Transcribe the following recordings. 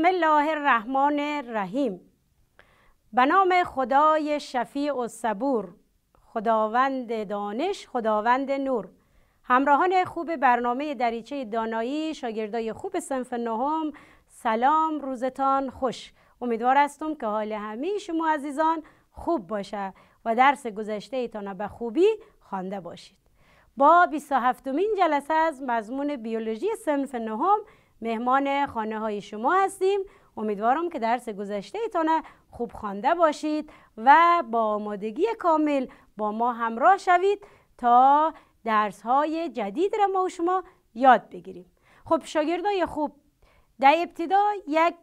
بسم الله الرحمن الرحیم به نام خدای شفیع و صبور خداوند دانش خداوند نور همراهان خوب برنامه دریچه دانایی شاگردای خوب صنف نهم سلام روزتان خوش امیدوار هستم که حال همه شما عزیزان خوب باشه و درس گذشته ایتان به خوبی خوانده باشید با 27 جلسه از مضمون بیولوژی صنف نهم مهمان خانه های شما هستیم امیدوارم که درس گذشته ایتان خوب خوانده باشید و با آمادگی کامل با ما همراه شوید تا درس های جدید را ما و شما یاد بگیریم خب شاگردای خوب در ابتدا یک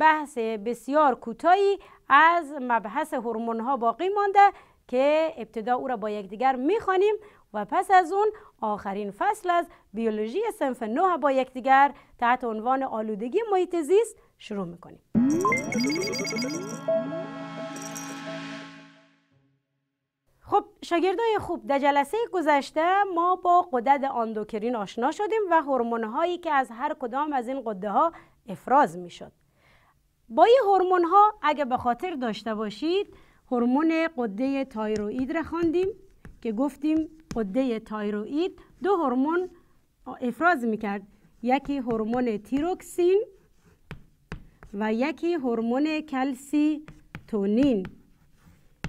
بحث بسیار کوتاهی از مبحث هورمون ها باقی مانده که ابتدا او را با یکدیگر میخوانیم و پس از اون آخرین فصل از بیولوژی سنف نوه با یکدیگر تحت عنوان آلودگی محیط زیست شروع میکنیم خب شاگردای خوب در جلسه گذشته ما با قدد آندوکرین آشنا شدیم و هورمون هایی که از هر کدام از این قده ها افراز می شد. با این هورمون ها اگه به خاطر داشته باشید هورمون قده تایروئید را خواندیم که گفتیم قده تایروئید دو هورمون افراز میکرد یکی هورمون تیروکسین و یکی هورمون کلسیتونین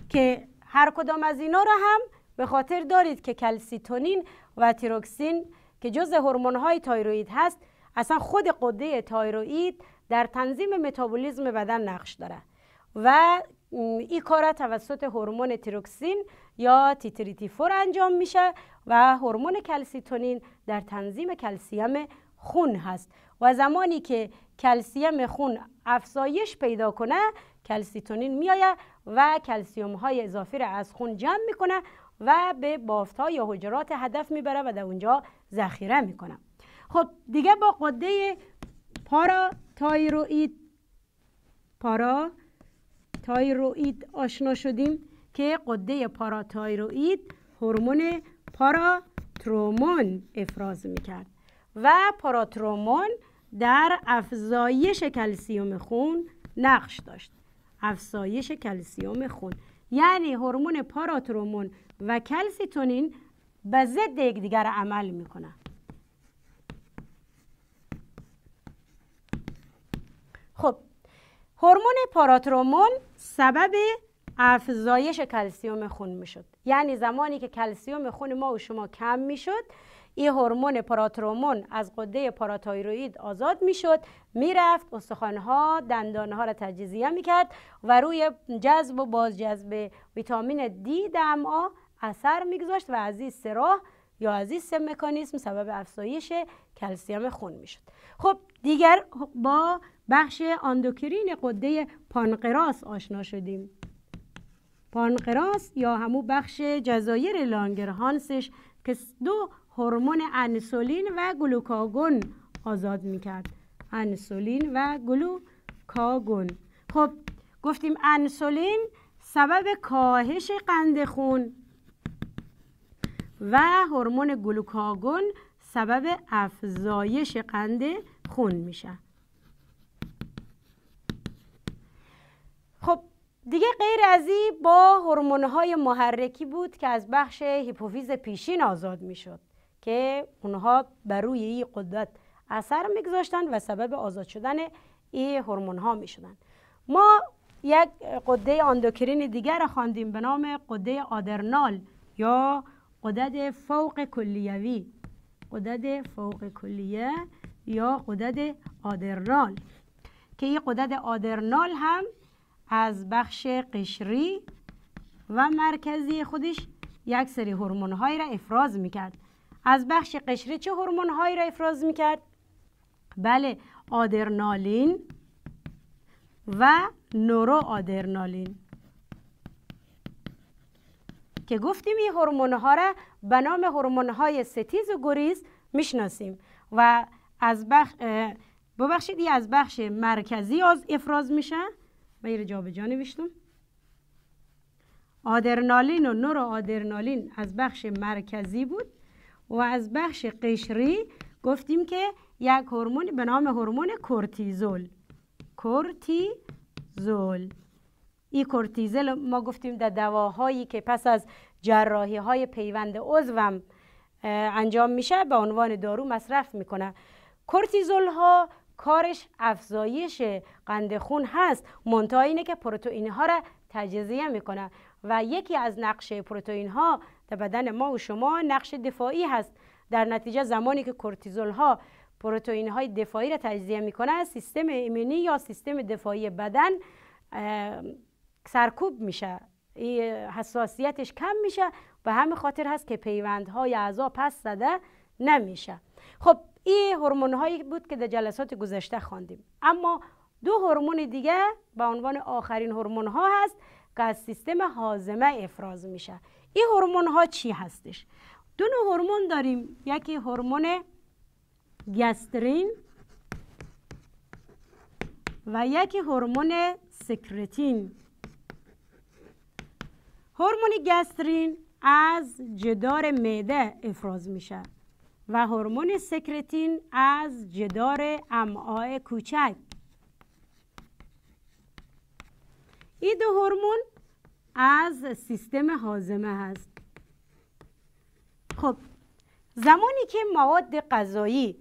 که هر کدام از اینا رو هم به خاطر دارید که کلسیتونین و تیروکسین که جز هورمون های تایروئید هست اصلا خود قده تایروئید در تنظیم متابولیزم بدن نقش داره و این کار توسط هورمون تیروکسین یا تیتریتیفور انجام میشه و هورمون کلسیتونین در تنظیم کلسیم خون هست و زمانی که کلسیم خون افزایش پیدا کنه کلسیتونین میایه و کلسیوم های اضافی را از خون جمع میکنه و به بافت ها یا حجرات هدف میبره و در اونجا ذخیره میکنه خب دیگه با قده پارا تایروئید پارا تایروئید آشنا شدیم که قده پاراتایروئید هورمون پاراترومون افراز میکرد و پاراترومون در افزایش کلسیوم خون نقش داشت افزایش کلسیوم خون یعنی هورمون پاراترومون و کلسیتونین به ضد یکدیگر عمل میکنن خب هورمون پاراترومون سبب افزایش کلسیوم خون میشد یعنی زمانی که کلسیوم خون ما و شما کم میشد این هورمون پاراترومون از قده پاراتایروید آزاد میشد میرفت استخوانها دندانها را تجزیه میکرد و روی جذب و بازجذب ویتامین دی آ اثر میگذاشت و از این سراح یا از این سه مکانیسم سبب افزایش کلسیوم خون میشد خب دیگر با بخش اندوکرین قده پانقراس آشنا شدیم پانقراس یا همو بخش جزایر لانگرهانسش که دو هورمون انسولین و گلوکاگون آزاد میکرد انسولین و گلوکاگون خب گفتیم انسولین سبب کاهش قند خون و هورمون گلوکاگون سبب افزایش قند خون میشه دیگه غیر از این با هورمون های محرکی بود که از بخش هیپوفیز پیشین آزاد میشد که اونها بر روی این قدرت اثر میگذاشتن و سبب آزاد شدن این هورمون ها میشدن ما یک قده اندوکرین دیگر خواندیم به نام قده آدرنال یا قدرت فوق کلیوی قدرت فوق کلیه یا قدرت آدرنال که این قدرت آدرنال هم از بخش قشری و مرکزی خودش یک سری هورمون هایی را افراز میکرد از بخش قشری چه هورمون هایی را افراز میکرد بله آدرنالین و نورو آدرنالین که گفتیم این هورمون ها را به نام هورمون های ستیز و گریز میشناسیم و از بخش ببخشید از بخش مرکزی از افراز میشه غیر جا نوشتم آدرنالین و نور آدرنالین از بخش مرکزی بود و از بخش قشری گفتیم که یک هورمون به نام هورمون کورتیزول کورتیزول این کورتیزول ما گفتیم در دواهایی که پس از جراحی های پیوند عضوم انجام میشه به عنوان دارو مصرف میکنه کورتیزول ها کارش افزایش قند خون هست منتها اینه که پروتئین ها را تجزیه میکنه و یکی از نقش پروتئین ها در بدن ما و شما نقش دفاعی هست در نتیجه زمانی که کورتیزول ها پروتئین های دفاعی را تجزیه میکنه سیستم ایمنی یا سیستم دفاعی بدن سرکوب میشه حساسیتش کم میشه و همه خاطر هست که های اعضا پس زده نمیشه خب این هورمون هایی بود که در جلسات گذشته خواندیم اما دو هورمون دیگه به عنوان آخرین هورمون ها هست که از سیستم هاضمه افراز میشه این هورمون ها چی هستش دو نوع هورمون داریم یکی هورمون گسترین و یکی هورمون سکرتین هورمون گسترین از جدار معده افراز میشه و هورمون سکرتین از جدار امعاء کوچک این دو هورمون از سیستم حازمه هست خب زمانی که مواد غذایی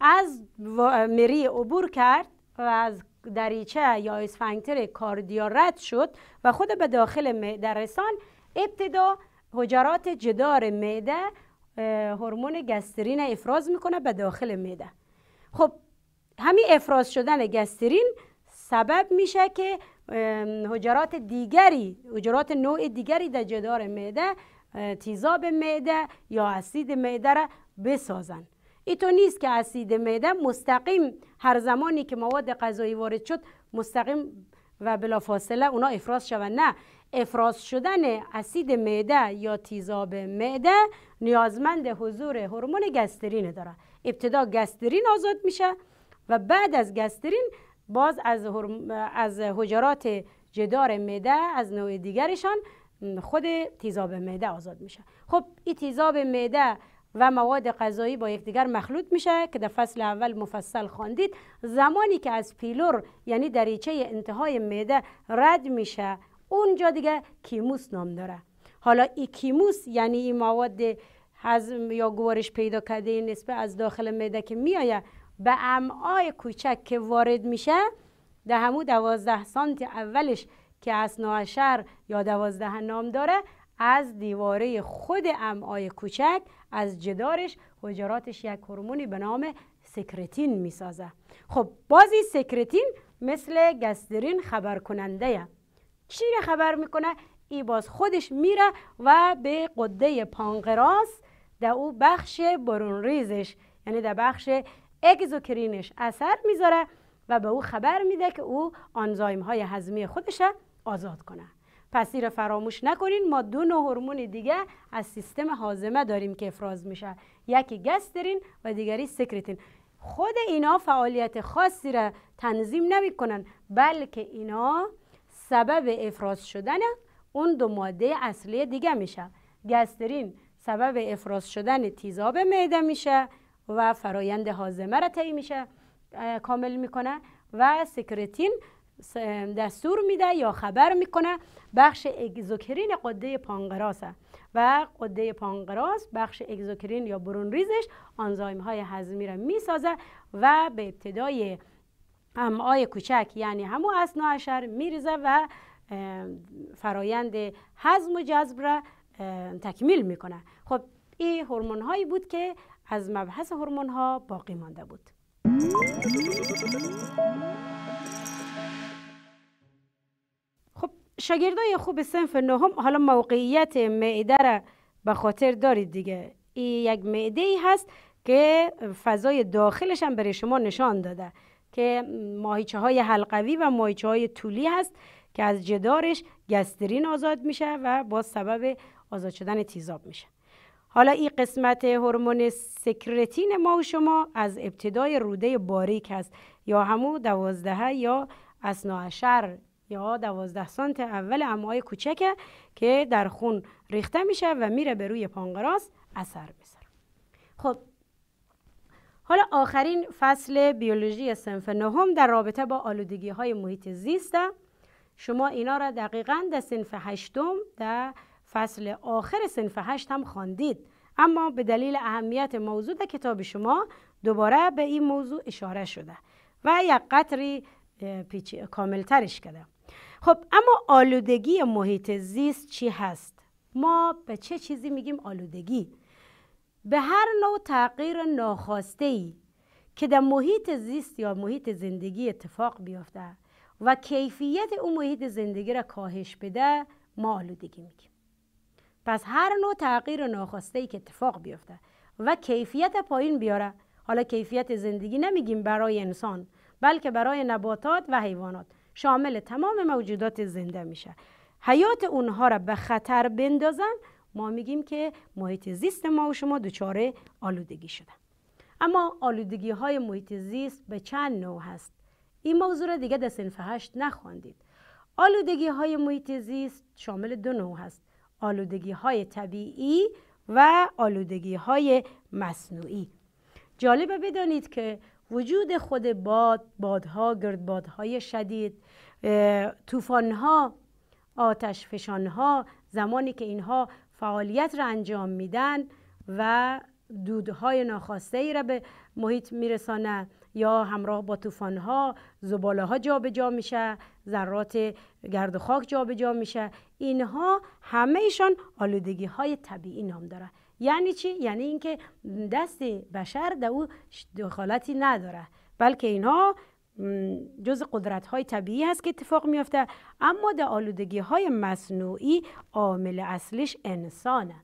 از مری عبور کرد و از دریچه یا اسفنگتر کاردیا رد شد و خود به داخل معده رسان ابتدا حجرات جدار معده هورمون گسترین افراز میکنه به داخل میده خب همین افراز شدن گسترین سبب میشه که حجرات دیگری حجرات نوع دیگری در جدار معده تیزاب معده یا اسید معده را بسازن تو نیست که اسید معده مستقیم هر زمانی که مواد غذایی وارد شد مستقیم و بلافاصله اونا افراز شوند نه افراز شدن اسید معده یا تیزاب معده نیازمند حضور هورمون گسترین داره ابتدا گسترین آزاد میشه و بعد از گسترین باز از, از حجرات جدار معده از نوع دیگرشان خود تیزاب معده آزاد میشه خب این تیزاب معده و مواد غذایی با یکدیگر مخلوط میشه که در فصل اول مفصل خواندید زمانی که از پیلور یعنی دریچه انتهای معده رد میشه اونجا دیگه کیموس نام داره حالا این کیموس یعنی این مواد هضم یا گوارش پیدا کرده نسبه از داخل معده که میآید به امعای کوچک که وارد میشه در همو دوازده سانت اولش که اسناشر یا دوازده نام داره از دیواره خود امعای کوچک از جدارش حجراتش یک هرمونی به نام سکرتین میسازه خب بازی سکرتین مثل گسترین خبر کننده شیر خبر میکنه ای باز خودش میره و به قده پانقراس در او بخش برون ریزش یعنی در بخش اگزوکرینش اثر میذاره و به او خبر میده که او آنزایم های هضمی خودش آزاد کنه پس این فراموش نکنین ما دو نوع هورمون دیگه از سیستم هاضمه داریم که افراز میشه یکی گسترین و دیگری سکرتین خود اینا فعالیت خاصی را تنظیم نمیکنن بلکه اینا سبب افراز شدن اون دو ماده اصلی دیگه میشه گسترین سبب افراز شدن تیزاب معده میشه و فرایند هاضمه را طی میشه کامل میکنه و سکرتین دستور میده یا خبر میکنه بخش اگزوکرین قده پانقراسه و قده پانقراس بخش اگزوکرین یا برون ریزش آنزایم های هضمی را میسازه و به ابتدای امعای کوچک یعنی همو اسنا عشر میریزه و فرایند هضم و جذب را تکمیل میکنه خب این هورمون هایی بود که از مبحث هورمون ها باقی مانده بود خب شاگردای خوب صنف نهم حالا موقعیت معده را به خاطر دارید دیگه این یک معده ای هست که فضای داخلش هم برای شما نشان داده که ماهیچه های حلقوی و ماهیچه های طولی هست که از جدارش گسترین آزاد میشه و با سبب آزاد شدن تیزاب میشه حالا این قسمت هورمون سکرتین ما و شما از ابتدای روده باریک هست یا همو دوازده یا اسناعشر یا دوازده سانت اول امای کوچکه که در خون ریخته میشه و میره به روی پانقراس اثر میذاره خب حالا آخرین فصل بیولوژی سنف نهم در رابطه با آلودگی های محیط زیست شما اینا را دقیقا در سنف هشتم در فصل آخر سنف هشت هم خواندید اما به دلیل اهمیت موضوع در کتاب شما دوباره به این موضوع اشاره شده و یک قطری پیچ... کاملترش کرده. خب اما آلودگی محیط زیست چی هست؟ ما به چه چیزی میگیم آلودگی؟ به هر نوع تغییر ناخواسته ای که در محیط زیست یا محیط زندگی اتفاق بیفته و کیفیت اون محیط زندگی را کاهش بده ما آلودگی میگیم پس هر نوع تغییر ناخواسته ای که اتفاق بیفته و کیفیت پایین بیاره حالا کیفیت زندگی نمیگیم برای انسان بلکه برای نباتات و حیوانات شامل تمام موجودات زنده میشه حیات اونها را به خطر بندازن ما میگیم که محیط زیست ما و شما دچار آلودگی شده. اما آلودگی های محیط زیست به چند نوع هست این موضوع را دیگه در سنف هشت نخواندید آلودگی های محیط زیست شامل دو نوع هست آلودگی های طبیعی و آلودگی های مصنوعی جالبه بدانید که وجود خود باد، بادها، گردبادهای شدید، طوفانها، آتش فشانها زمانی که اینها فعالیت را انجام میدن و دودهای ناخواسته ای را به محیط میرسانه یا همراه با طوفان ها زباله ها جابجا میشه ذرات گرد و خاک جابجا میشه اینها همه ایشان آلودگی های طبیعی نام داره یعنی چی یعنی اینکه دست بشر در او دخالتی نداره بلکه اینها جز قدرت های طبیعی هست که اتفاق میافته اما در آلودگی های مصنوعی عامل اصلیش انسانه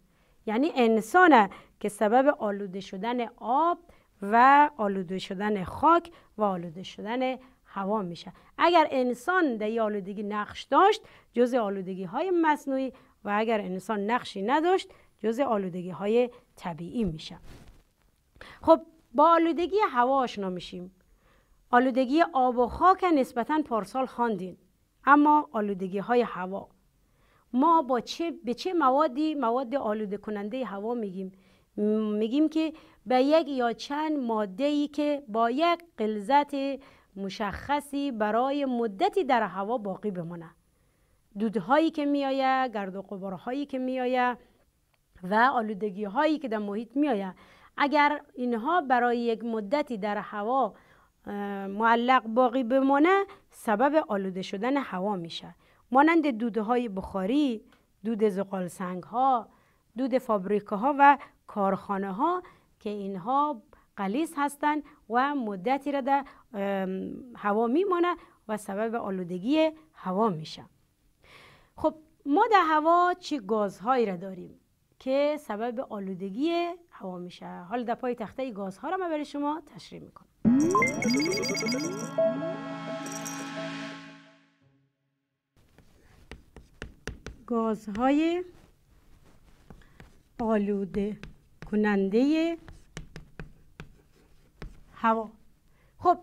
یعنی انسانه که سبب آلوده شدن آب و آلوده شدن خاک و آلوده شدن هوا میشه اگر انسان در آلودگی نقش داشت جز آلودگی های مصنوعی و اگر انسان نقشی نداشت جز آلودگی های طبیعی میشه خب با آلودگی هوا آشنا میشیم آلودگی آب و خاک نسبتا پارسال خواندیم اما آلودگی های هوا ما با چه به چه موادی مواد آلوده کننده هوا میگیم میگیم که به یک یا چند ماده ای که با یک قلزت مشخصی برای مدتی در هوا باقی بمانه دودهایی که میآید، گرد و غبارهایی که میآید و آلودگی هایی که در محیط میآید، اگر اینها برای یک مدتی در هوا معلق باقی بمانه سبب آلوده شدن هوا میشه مانند دوده های بخاری دود زغال سنگ ها دود فابریکه ها و کارخانه ها که اینها قلیز هستند و مدتی را در هوا میمانه و سبب آلودگی هوا میشه خب ما در هوا چه گازهایی را داریم که سبب آلودگی هوا میشه حالا در پای تخته گازها را من برای شما تشریح میکنم گازهای آلوده کننده هوا خب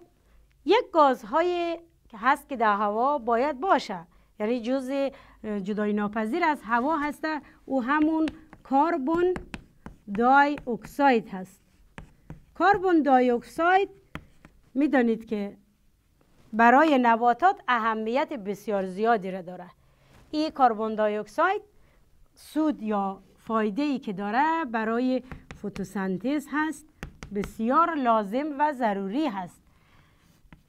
یک گازهای که هست که در هوا باید باشه یعنی جز جدای ناپذیر از هوا هسته او همون کاربون دای اکساید هست کاربون دای اکساید میدانید که برای نباتات اهمیت بسیار زیادی را داره این کاربون دای اکساید سود یا فایده ای که داره برای فتوسنتز هست بسیار لازم و ضروری هست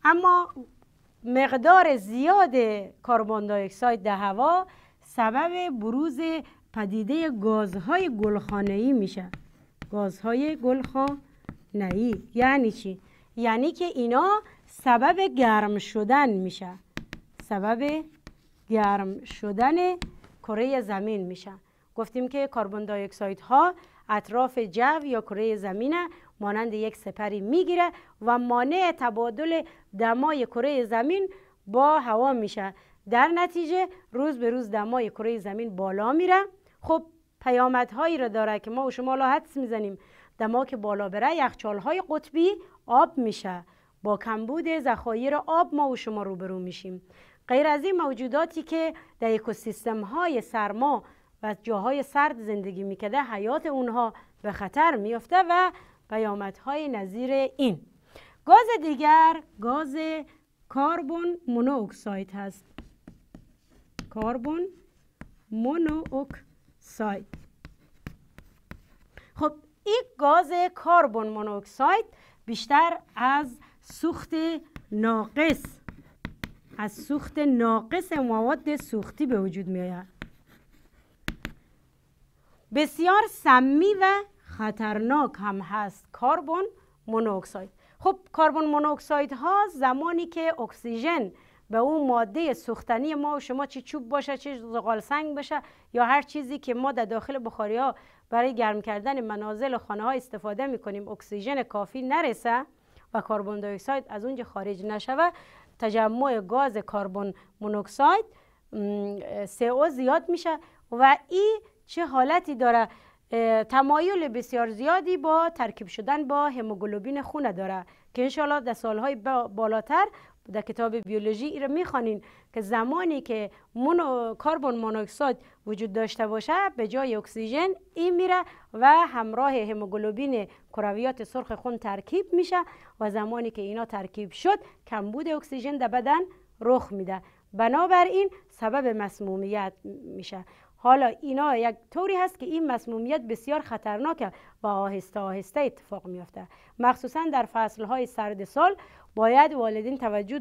اما مقدار زیاد کاربون دای اکساید در هوا سبب بروز پدیده گازهای گلخانه‌ای میشه گازهای گلخانه‌ای یعنی چی یعنی که اینا سبب گرم شدن میشه سبب گرم شدن کره زمین میشه گفتیم که کربن دی ها اطراف جو یا کره زمین مانند یک سپری میگیره و مانع تبادل دمای کره زمین با هوا میشه در نتیجه روز به روز دمای کره زمین بالا میره خب پیامدهایی را داره که ما و شما لا حدس میزنیم دما بالا بره های قطبی آب میشه با کمبود ذخایر آب ما و شما روبرو میشیم غیر از این موجوداتی که در اکوسیستم های سرما و جاهای سرد زندگی میکده حیات اونها به خطر میافته و پیامدهای نظیر این گاز دیگر گاز کربن مونوکساید هست مونو مونوکساید مونوکساید خب این گاز کاربن مونوکساید بیشتر از سوخت ناقص از سوخت ناقص مواد سوختی به وجود می آید بسیار سمی و خطرناک هم هست کاربن مونوکساید خب کاربن مونوکساید ها زمانی که اکسیژن به اون ماده سوختنی ما و شما چه چوب باشه چه زغال سنگ باشه یا هر چیزی که ما در داخل بخاری ها برای گرم کردن منازل و خانه ها استفاده میکنیم اکسیژن کافی نرسه و کربن دی از اونجا خارج نشوه تجمع گاز کربن مونوکساید او زیاد میشه و این چه حالتی داره تمایل بسیار زیادی با ترکیب شدن با هموگلوبین خونه داره که انشالله در سالهای بالاتر در کتاب بیولوژی ای رو میخوانین که زمانی که مونو کاربون مونوکسید وجود داشته باشه به جای اکسیژن این میره و همراه هموگلوبین کرویات سرخ خون ترکیب میشه و زمانی که اینا ترکیب شد کمبود اکسیژن در بدن رخ میده بنابراین سبب مسمومیت میشه حالا اینا یک طوری هست که این مسمومیت بسیار خطرناکه و آهسته آهسته اتفاق میافته مخصوصا در های سرد سال باید والدین توجه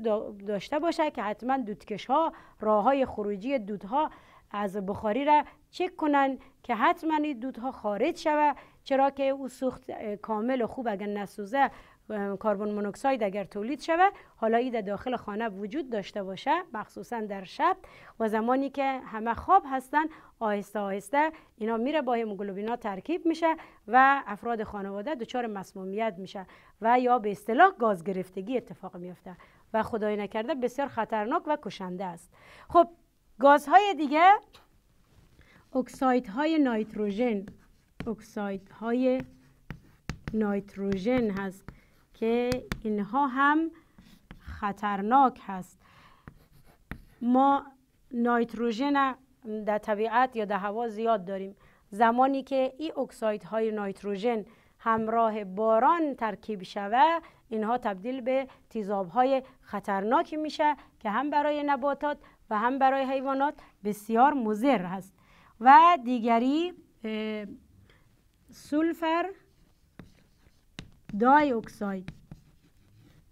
داشته باشه که حتما دودکش ها راه های خروجی دودها از بخاری را چک کنن که حتما این دودها خارج شوه چرا که او سوخت کامل و خوب اگر نسوزه کربن مونوکساید اگر تولید شوه حالا ای در داخل خانه وجود داشته باشه مخصوصا در شب و زمانی که همه خواب هستن آهسته آهسته اینا میره با هموگلوبینا ترکیب میشه و افراد خانواده دچار مسمومیت میشه و یا به اصطلاح گاز گرفتگی اتفاق میفته و خدای نکرده بسیار خطرناک و کشنده است خب گازهای دیگه اکسایدهای نایتروژن اکسایدهای نایتروژن هست که اینها هم خطرناک هست ما نایتروژن در طبیعت یا در هوا زیاد داریم زمانی که این اکساید های نایتروژن همراه باران ترکیب شوه اینها تبدیل به تیزاب های خطرناکی میشه که هم برای نباتات و هم برای حیوانات بسیار مضر هست و دیگری سولفر دای اکساید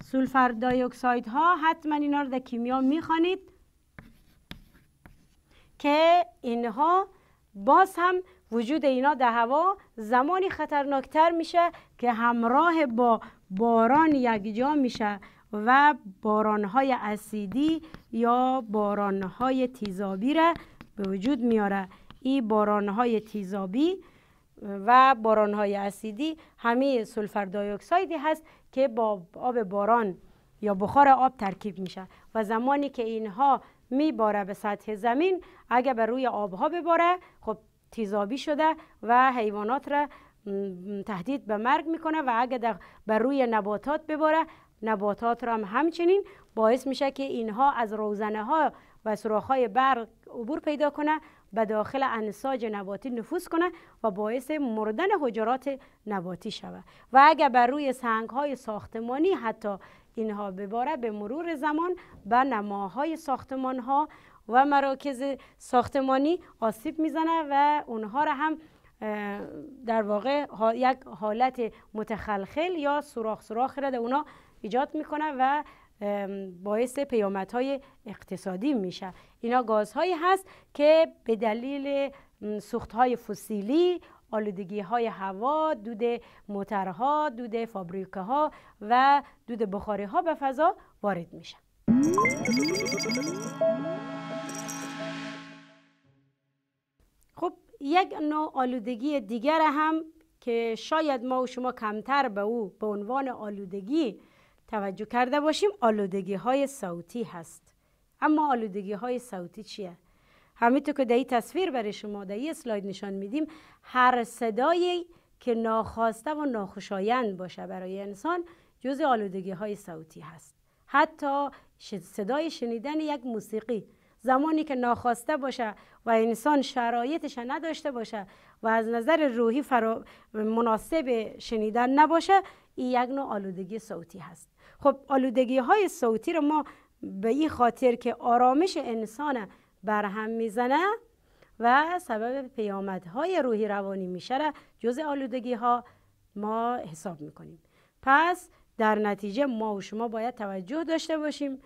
سولفر دای اکساید ها حتما اینا رو در کیمیا میخوانید که اینها باز هم وجود اینا در هوا زمانی خطرناکتر میشه که همراه با باران یکجا میشه و های اسیدی یا بارانهای تیزابی را به وجود میاره این های تیزابی و های اسیدی همه سلفر دایوکسایدی هست که با آب باران یا بخار آب ترکیب میشه و زمانی که اینها میباره به سطح زمین اگر بر روی آبها بباره خب تیزابی شده و حیوانات را تهدید به مرگ میکنه و اگر بر روی نباتات بباره نباتات را هم همچنین باعث میشه که اینها از روزنه ها و سوراخ های برق عبور پیدا کنه به داخل انساج نباتی نفوذ کنه و باعث مردن حجرات نباتی شود و اگر بر روی سنگ های ساختمانی حتی اینها بباره به مرور زمان به نماهای ساختمان ها و مراکز ساختمانی آسیب میزنه و اونها را هم در واقع یک حالت متخلخل یا سوراخ سوراخ را در اونا ایجاد میکنه و باعث پیامدهای اقتصادی میشه اینا گازهایی هست که به دلیل سوختهای فسیلی آلودگی های هوا، دود موترها، دود فابریکه ها و دود بخاری ها به فضا وارد میشن. خب یک نوع آلودگی دیگر هم که شاید ما و شما کمتر به او به عنوان آلودگی توجه کرده باشیم آلودگی های صوتی هست اما آلودگی های صوتی چیه همینطور که در تصویر برای شما در این اسلاید نشان میدیم هر صدایی که ناخواسته و ناخوشایند باشه برای انسان جز آلودگی های صوتی هست حتی صدای شنیدن یک موسیقی زمانی که ناخواسته باشه و انسان شرایطش نداشته باشه و از نظر روحی فرا مناسب شنیدن نباشه این یک نوع آلودگی صوتی هست خب آلودگی های صوتی رو ما به این خاطر که آرامش انسان برهم میزنه و سبب پیامدهای روحی روانی میشه جزء جز آلودگی ها ما حساب میکنیم پس در نتیجه ما و شما باید توجه داشته باشیم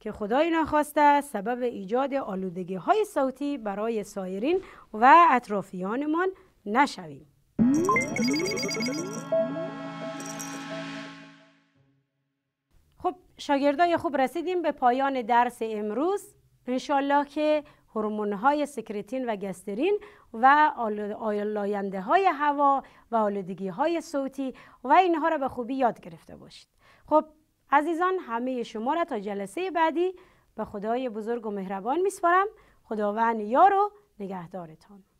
که خدای نخواسته سبب ایجاد آلودگی های صوتی برای سایرین و اطرافیانمان نشویم شاگردای خوب رسیدیم به پایان درس امروز انشالله که هورمون های سکرتین و گسترین و آلاینده های هوا و آلودگی های صوتی و اینها را به خوبی یاد گرفته باشید خب عزیزان همه شما را تا جلسه بعدی به خدای بزرگ و مهربان میسپارم خداوند یار و نگهدارتان